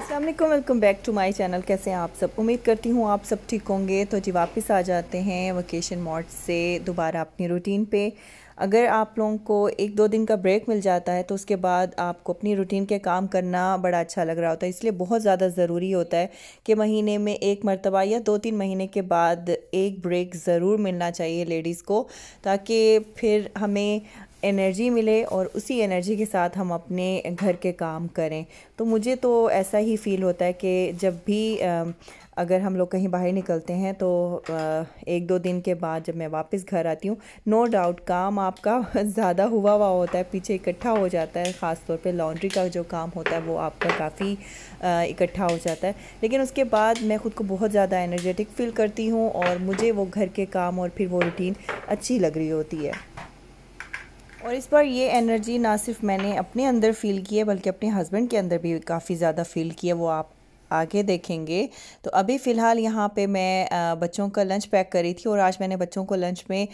Aslam welcome back to my channel कैसे हैं आप सब उम्मीद करती हूँ आप सब ठीक होंगे तो जी वापस आ जाते हैं वकेशन मॉड से दोबारा अपनी रूटीन पे अगर आप लोगों को एक दो दिन का ब्रेक मिल जाता है तो उसके बाद आपको अपनी रूटीन के काम करना बड़ा अच्छा लग रहा होता है इसलिए बहुत ज़्यादा ज़रूरी होता है कि महीने में एक मरतबा या दो तीन महीने के बाद एक ब्रेक ज़रूर मिलना चाहिए लेडीज़ को ताकि फिर हमें एनर्जी मिले और उसी एनर्जी के साथ हम अपने घर के काम करें तो मुझे तो ऐसा ही फील होता है कि जब भी अगर हम लोग कहीं बाहर निकलते हैं तो एक दो दिन के बाद जब मैं वापस घर आती हूँ नो डाउट काम आपका ज़्यादा हुआ हुआ होता है पीछे इकट्ठा हो जाता है ख़ास तौर पे लॉन्ड्री का जो काम होता है वो आपका काफ़ी इकट्ठा हो जाता है लेकिन उसके बाद मैं ख़ुद को बहुत ज़्यादा एनर्जेटिक फील करती हूँ और मुझे वो घर के काम और फिर वो रूटीन अच्छी लग रही होती है और इस बार ये एनर्जी ना सिर्फ मैंने अपने अंदर फील की है बल्कि अपने हस्बैंड के अंदर भी काफ़ी ज़्यादा फील की है वो आप आगे देखेंगे तो अभी फ़िलहाल यहाँ पे मैं बच्चों का लंच पैक करी थी और आज मैंने बच्चों को लंच में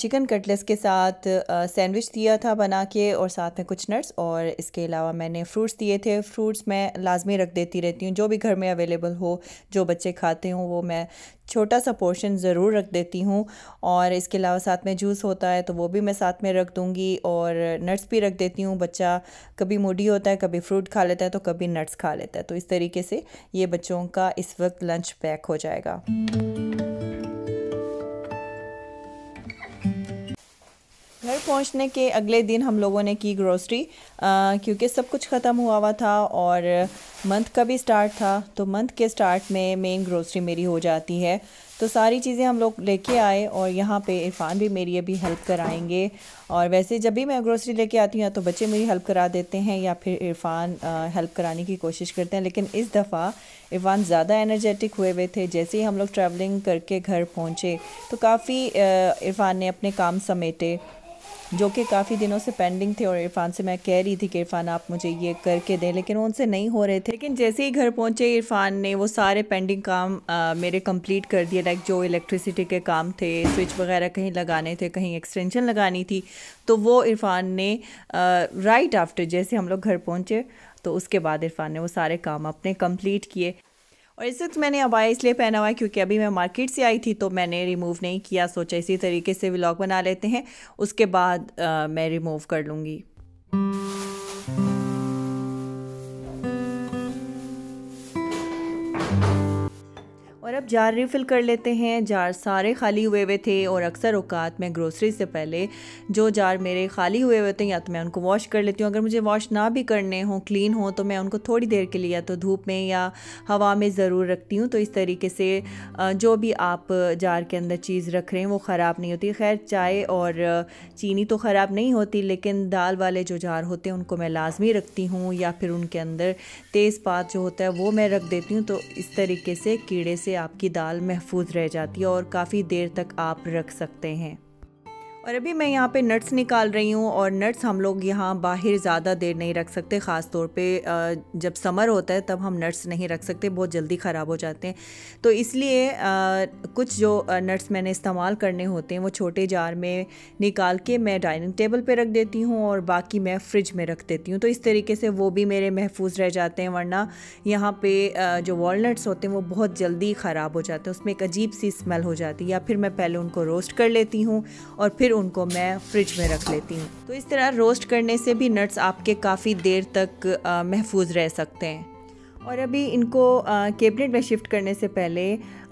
चिकन कटलेस के साथ सैंडविच दिया था बना के और साथ में कुछ नट्स और इसके अलावा मैंने फ्रूट्स दिए थे फ्रूट्स मैं लाजमी रख देती रहती हूँ जो भी घर में अवेलेबल हो जो बच्चे खाते हों वो मैं छोटा सा पोर्शन ज़रूर रख देती हूँ और इसके अलावा साथ में जूस होता है तो वो भी मैं साथ में रख दूँगी और नट्स भी रख देती हूँ बच्चा कभी मूडी होता है कभी फ्रूट खा लेता है तो कभी नट्स खा लेता है तो इस तरीके से ये बच्चों का इस वक्त लंच पैक हो जाएगा घर पहुंचने के अगले दिन हम लोगों ने की ग्रोसरी क्योंकि सब कुछ ख़त्म हुआ हुआ था और मंथ का भी स्टार्ट था तो मंथ के स्टार्ट में मेन ग्रोसरी मेरी हो जाती है तो सारी चीज़ें हम लोग लेके आए और यहाँ पे इरफान भी मेरी अभी हेल्प कराएंगे और वैसे जब भी मैं ग्रोसरी लेके आती हूँ या तो बच्चे मेरी हेल्प करा देते हैं या फिर इरफान हेल्प कराने की कोशिश करते हैं लेकिन इस दफ़ा इरफान ज़्यादा एनर्जेटिक हुए हुए थे जैसे ही हम लोग ट्रैवलिंग करके घर पहुँचे तो काफ़ी इरफान ने अपने काम समेटे जो कि काफ़ी दिनों से पेंडिंग थे और इरफान से मैं कह रही थी कि इरफान आप मुझे ये करके दें लेकिन उनसे नहीं हो रहे थे लेकिन जैसे ही घर पहुँचे इरफान ने वो सारे पेंडिंग काम आ, मेरे कंप्लीट कर दिए लाइक जो इलेक्ट्रिसिटी के काम थे स्विच वगैरह कहीं लगाने थे कहीं एक्सटेंशन लगानी थी तो वो इरफान ने राइट आफ्टर जैसे हम लोग घर पहुँचे तो उसके बाद इरफान ने वो सारे काम अपने कंप्लीट किए और इस वक्त मैंने अबाया इसलिए पहना हुआ है क्योंकि अभी मैं मार्केट से आई थी तो मैंने रिमूव नहीं किया सोचा इसी तरीके से व्लॉग बना लेते हैं उसके बाद आ, मैं रिमूव कर लूँगी और अब जार रिफ़िल कर लेते हैं जार सारे खाली हुए हुए थे और अक्सर अवकात मैं ग्रोसरी से पहले जो जार मेरे खाली हुए हुए थे या तो मैं उनको वॉश कर लेती हूँ अगर मुझे वॉश ना भी करने हों क्लीन हो तो मैं उनको थोड़ी देर के लिए या तो धूप में या हवा में ज़रूर रखती हूँ तो इस तरीके से जो भी आप जार के अंदर चीज़ रख रहे हैं वो ख़राब नहीं होती खैर चाय और चीनी तो ख़राब नहीं होती लेकिन दाल वाले जो जार होते हैं उनको मैं लाजमी रखती हूँ या फिर उनके अंदर तेज़पात जो होता है वो मैं रख देती हूँ तो इस तरीके से कीड़े से आपकी दाल महफूज रह जाती है और काफ़ी देर तक आप रख सकते हैं और अभी मैं यहाँ पे नट्स निकाल रही हूँ और नट्स हम लोग यहाँ बाहर ज़्यादा देर नहीं रख सकते ख़ास तौर पे जब समर होता है तब हम नट्स नहीं रख सकते बहुत जल्दी ख़राब हो जाते हैं तो इसलिए कुछ जो नट्स मैंने इस्तेमाल करने होते हैं वो छोटे जार में निकाल के मैं डाइनिंग टेबल पर रख देती हूँ और बाकी मैं फ्रिज में रख देती हूँ तो इस तरीके से वो भी मेरे महफूज रह जाते हैं वरना यहाँ पर जो वॉलट्स होते हैं वो बहुत जल्दी ख़राब हो जाते हैं उसमें एक अजीब सी स्मेल हो जाती है या फिर मैं पहले उनको रोस्ट कर लेती हूँ और फिर उनको मैं फ्रिज में रख लेती हूँ तो इस तरह रोस्ट करने से भी नट्स आपके काफ़ी देर तक महफूज रह सकते हैं और अभी इनको कैबिनेट में शिफ्ट करने से पहले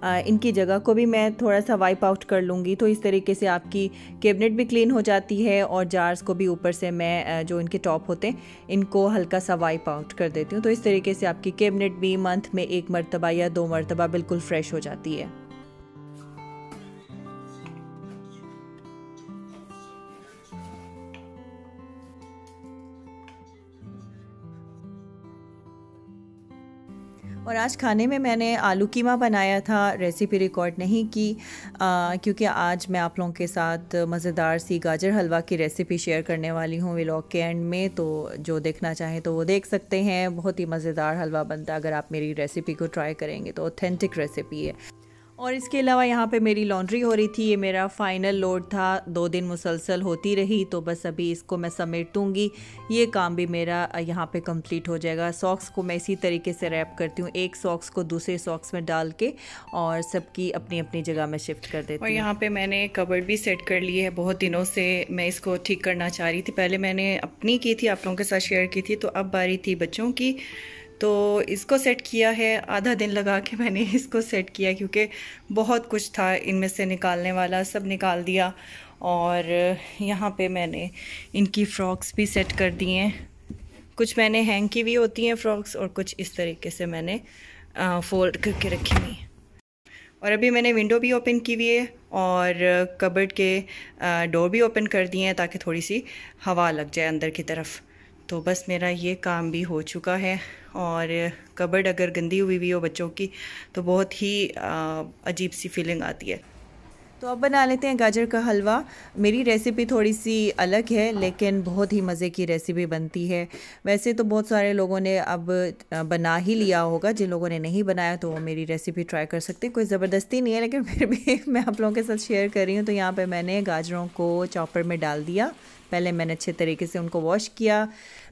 आ, इनकी जगह को भी मैं थोड़ा सा वाइप आउट कर लूँगी तो इस तरीके से आपकी कैबिनेट भी क्लीन हो जाती है और जार्स को भी ऊपर से मैं जो इनके टॉप होते हैं इनको हल्का सा वाइप आउट कर देती हूँ तो इस तरीके से आपकी कैबिनेट भी मंथ में एक मरतबा या दो मरतबा बिल्कुल फ्रेश हो जाती है और आज खाने में मैंने आलू कीमा बनाया था रेसिपी रिकॉर्ड नहीं की क्योंकि आज मैं आप लोगों के साथ मज़ेदार सी गाजर हलवा की रेसिपी शेयर करने वाली हूँ व्लॉग के एंड में तो जो देखना चाहें तो वो देख सकते हैं बहुत ही मज़ेदार हलवा बनता है अगर आप मेरी रेसिपी को ट्राई करेंगे तो ऑथेंटिक रेसिपी है और इसके अलावा यहाँ पे मेरी लॉन्ड्री हो रही थी ये मेरा फाइनल लोड था दो दिन मुसलसल होती रही तो बस अभी इसको मैं समेट दूँगी ये काम भी मेरा यहाँ पे कंप्लीट हो जाएगा सॉक्स को मैं इसी तरीके से रैप करती हूँ एक सॉक्स को दूसरे सॉक्स में डाल के और सबकी अपनी अपनी जगह में शिफ्ट कर देती और यहाँ पर मैंने कबर्ड भी सेट कर ली है बहुत दिनों से मैं इसको ठीक करना चाह रही थी पहले मैंने अपनी की थी आप लोगों के साथ शेयर की थी तो अब बारी थी बच्चों की तो इसको सेट किया है आधा दिन लगा के मैंने इसको सेट किया क्योंकि बहुत कुछ था इनमें से निकालने वाला सब निकाल दिया और यहाँ पे मैंने इनकी फ़्रॉक्स भी सेट कर दी हैं कुछ मैंने हैंग की भी होती हैं फ़्रॉक्स और कुछ इस तरीके से मैंने फ़ोल्ड करके रखी हुई हैं और अभी मैंने विंडो भी ओपन की हुई है और कबर्ड के डोर भी ओपन कर दिए हैं ताकि थोड़ी सी हवा लग जाए अंदर की तरफ़ तो बस मेरा ये काम भी हो चुका है और कबर्ड अगर गंदी हुई हुई हो बच्चों की तो बहुत ही अजीब सी फीलिंग आती है तो अब बना लेते हैं गाजर का हलवा मेरी रेसिपी थोड़ी सी अलग है लेकिन बहुत ही मज़े की रेसिपी बनती है वैसे तो बहुत सारे लोगों ने अब बना ही लिया होगा जिन लोगों ने नहीं बनाया तो वो मेरी रेसिपी ट्राई कर सकते हैं कोई ज़बरदस्ती नहीं है लेकिन फिर भी मैं आप लोगों के साथ शेयर कर रही हूँ तो यहाँ पर मैंने गाजरों को चॉपर में डाल दिया पहले मैंने अच्छे तरीके से उनको वॉश किया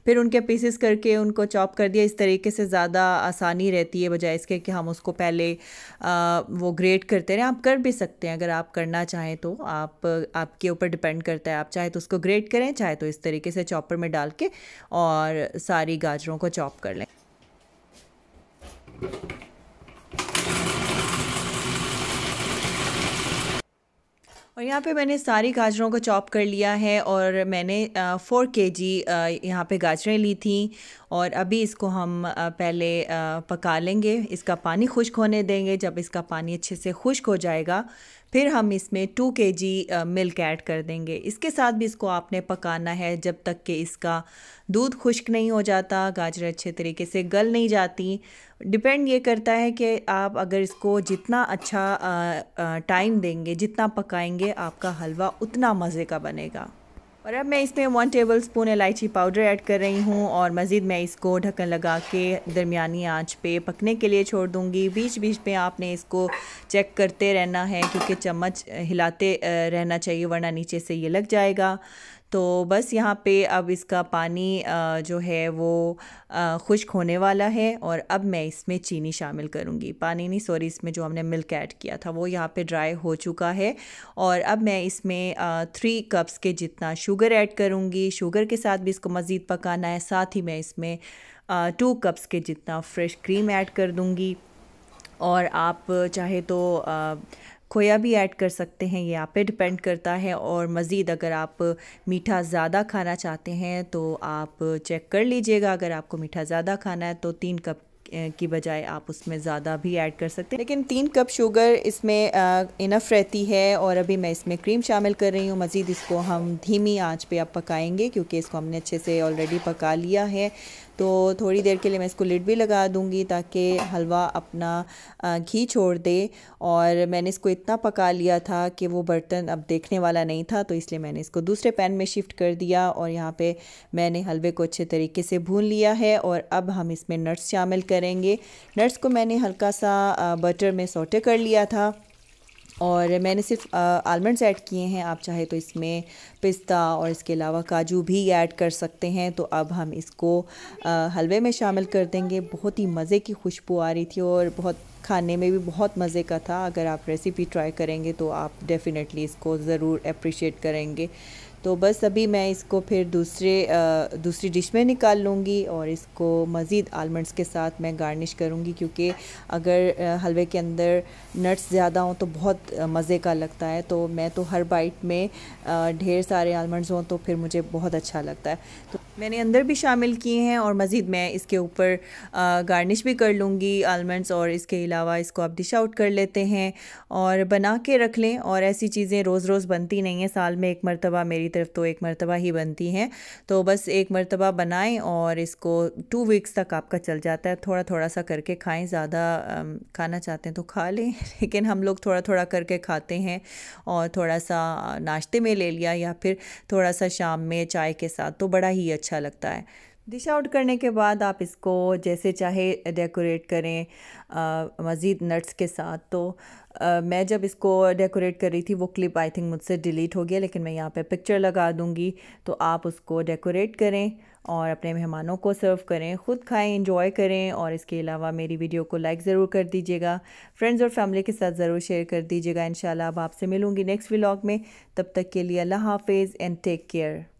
फिर उनके पीसेस करके उनको चॉप कर दिया इस तरीके से ज़्यादा आसानी रहती है बजाय इसके कि हम उसको पहले आ, वो ग्रेट करते रहें आप कर भी सकते हैं अगर आप करना चाहें तो आप आपके ऊपर डिपेंड करता है आप चाहे तो उसको ग्रेट करें चाहे तो इस तरीके से चॉपर में डाल के और सारी गाजरों को चॉप कर लें और यहाँ पे मैंने सारी गाजरों को चॉप कर लिया है और मैंने फ़ोर के जी यहाँ पर गाजरें ली थी और अभी इसको हम पहले पका लेंगे इसका पानी खुश्क होने देंगे जब इसका पानी अच्छे से खुश्क हो जाएगा फिर हम इसमें टू के जी मिल्क ऐड कर देंगे इसके साथ भी इसको आपने पकाना है जब तक कि इसका दूध खुश्क नहीं हो जाता गाजर अच्छे तरीके से गल नहीं जाती डिपेंड ये करता है कि आप अगर इसको जितना अच्छा टाइम देंगे जितना पकाएंगे आपका हलवा उतना मज़े का बनेगा और अब मैं इसमें वन टेबल स्पून इलायची पाउडर ऐड कर रही हूँ और मज़ीद मैं इसको ढक्कन लगा के दरमियानी आंच पे पकने के लिए छोड़ दूँगी बीच बीच में आपने इसको चेक करते रहना है क्योंकि चम्मच हिलाते रहना चाहिए वरना नीचे से ये लग जाएगा तो बस यहाँ पे अब इसका पानी जो है वो खुश्क होने वाला है और अब मैं इसमें चीनी शामिल करूँगी पानी नहीं सॉरी इसमें जो हमने मिल्क ऐड किया था वो यहाँ पे ड्राई हो चुका है और अब मैं इसमें थ्री कप्स के जितना शुगर ऐड करूँगी शुगर के साथ भी इसको मज़ीद पकाना है साथ ही मैं इसमें टू कप्स के जितना फ्रेश क्रीम ऐड कर दूँगी और आप चाहे तो खोया भी ऐड कर सकते हैं ये आप पे डिपेंड करता है और मज़ीद अगर आप मीठा ज़्यादा खाना चाहते हैं तो आप चेक कर लीजिएगा अगर आपको मीठा ज़्यादा खाना है तो तीन कप की बजाय आप उसमें ज़्यादा भी ऐड कर सकते हैं लेकिन तीन कप शुगर इसमें इनफ रहती है और अभी मैं इसमें क्रीम शामिल कर रही हूँ मज़ीद इसको हम धीमी आंच पे आप पकाएंगे क्योंकि इसको हमने अच्छे से ऑलरेडी पका लिया है तो थोड़ी देर के लिए मैं इसको लिड भी लगा दूँगी ताकि हलवा अपना घी छोड़ दे और मैंने इसको इतना पका लिया था कि वो बर्तन अब देखने वाला नहीं था तो इसलिए मैंने इसको दूसरे पैन में शिफ्ट कर दिया और यहाँ पे मैंने हलवे को अच्छे तरीके से भून लिया है और अब हम इसमें नट्स शामिल करेंगे नट्स को मैंने हल्का सा बटर में सोटे कर लिया था और मैंने सिर्फ आलमंड्स ऐड किए हैं आप चाहे तो इसमें पिस्ता और इसके अलावा काजू भी ऐड कर सकते हैं तो अब हम इसको हलवे में शामिल कर देंगे बहुत ही मज़े की खुशबू आ रही थी और बहुत खाने में भी बहुत मज़े का था अगर आप रेसिपी ट्राई करेंगे तो आप डेफ़िनेटली इसको ज़रूर अप्रिशिएट करेंगे तो बस अभी मैं इसको फिर दूसरे दूसरी डिश में निकाल लूँगी और इसको मज़ीद आलमंड्स के साथ मैं गार्निश करूँगी क्योंकि अगर हलवे के अंदर नट्स ज़्यादा हों तो बहुत मज़े का लगता है तो मैं तो हर बाइट में ढेर सारे आलमंड्स हों तो फिर मुझे बहुत अच्छा लगता है तो मैंने अंदर भी शामिल किए हैं और मज़ीद मैं इसके ऊपर गार्निश भी कर लूँगी आलमंड्स और इसके अलावा इसको आप डिश आउट कर लेते हैं और बना के रख लें और ऐसी चीज़ें रोज़ रोज़ बनती नहीं हैं साल में एक मरतबा मेरी तरफ तो एक मरतबा ही बनती हैं तो बस एक मरतबा बनाएं और इसको टू वीक्स तक आपका चल जाता है थोड़ा थोड़ा सा करके खाएँ ज़्यादा खाना चाहते हैं तो खा लें लेकिन हम लोग थोड़ा थोड़ा करके खाते हैं और थोड़ा सा नाश्ते में ले लिया या फिर थोड़ा सा शाम में चाय के साथ तो बड़ा ही अच्छा अच्छा लगता है डिश आउट करने के बाद आप इसको जैसे चाहे डेकोरेट करें आ, मज़ीद नट्स के साथ तो आ, मैं जब इसको डेकोरेट कर रही थी वो क्लिप आई थिंक मुझसे डिलीट हो गया लेकिन मैं यहाँ पे पिक्चर लगा दूँगी तो आप उसको डेकोरेट करें और अपने मेहमानों को सर्व करें ख़ुद खाएं इंजॉय करें और इसके अलावा मेरी वीडियो को लाइक ज़रूर कर दीजिएगा फ्रेंड्स और फैमिली के साथ ज़रूर शेयर कर दीजिएगा इन अब आपसे मिलूँगी नेक्स्ट व्लाग में तब तक के लिए अल्लाह हाफिज़ एंड टेक केयर